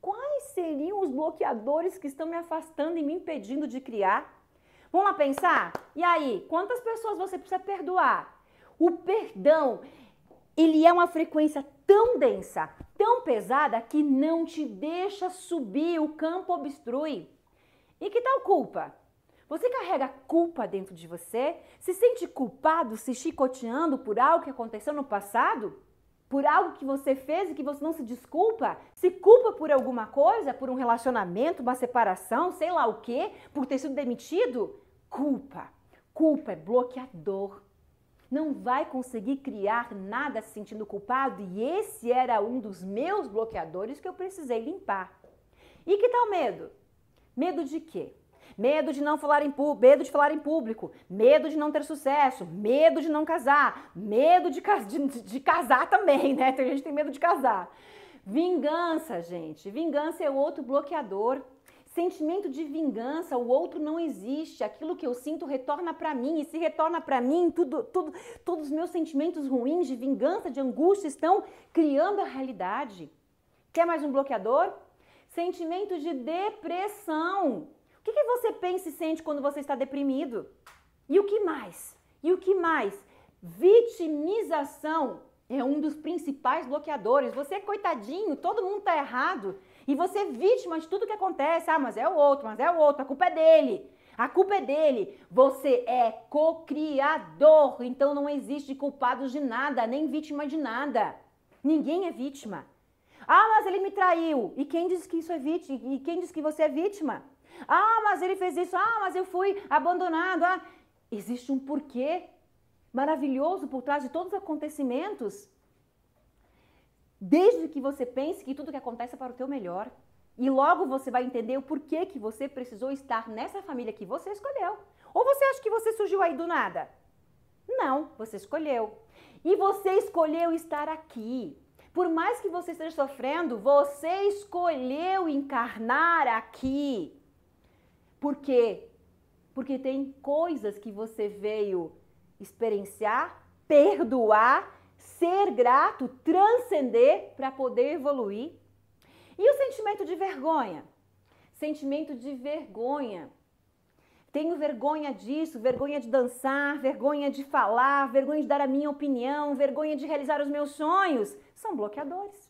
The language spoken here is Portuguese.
Quais seriam os bloqueadores que estão me afastando e me impedindo de criar? Vamos lá pensar? E aí, quantas pessoas você precisa perdoar? O perdão, ele é uma frequência tão densa, tão pesada que não te deixa subir, o campo obstrui. E que tal culpa? Você carrega culpa dentro de você? Se sente culpado, se chicoteando por algo que aconteceu no passado? por algo que você fez e que você não se desculpa? Se culpa por alguma coisa, por um relacionamento, uma separação, sei lá o quê, por ter sido demitido? Culpa. Culpa é bloqueador. Não vai conseguir criar nada se sentindo culpado e esse era um dos meus bloqueadores que eu precisei limpar. E que tal medo? Medo de quê? medo de não falar em público, medo de falar em público, medo de não ter sucesso, medo de não casar, medo de, de, de casar também, né? Tem gente que tem medo de casar. Vingança, gente. Vingança é outro bloqueador. Sentimento de vingança, o outro não existe. Aquilo que eu sinto retorna para mim e se retorna para mim, tudo, tudo, todos os meus sentimentos ruins de vingança, de angústia estão criando a realidade. Quer mais um bloqueador? Sentimento de depressão. O que, que você pensa e sente quando você está deprimido? E o que mais? E o que mais? Vitimização é um dos principais bloqueadores. Você é coitadinho, todo mundo está errado. E você é vítima de tudo que acontece. Ah, mas é o outro, mas é o outro, a culpa é dele. A culpa é dele. Você é co-criador, então não existe culpado de nada, nem vítima de nada. Ninguém é vítima. Ah, mas ele me traiu. E quem diz que isso é vítima? E quem diz que você é vítima? Ah, mas ele fez isso. Ah, mas eu fui abandonado. Ah. Existe um porquê maravilhoso por trás de todos os acontecimentos. Desde que você pense que tudo que acontece é para o teu melhor. E logo você vai entender o porquê que você precisou estar nessa família que você escolheu. Ou você acha que você surgiu aí do nada? Não, você escolheu. E você escolheu estar aqui. Por mais que você esteja sofrendo, você escolheu encarnar aqui. Por quê? Porque tem coisas que você veio experienciar, perdoar, ser grato, transcender para poder evoluir. E o sentimento de vergonha? Sentimento de vergonha. Tenho vergonha disso, vergonha de dançar, vergonha de falar, vergonha de dar a minha opinião, vergonha de realizar os meus sonhos. São bloqueadores.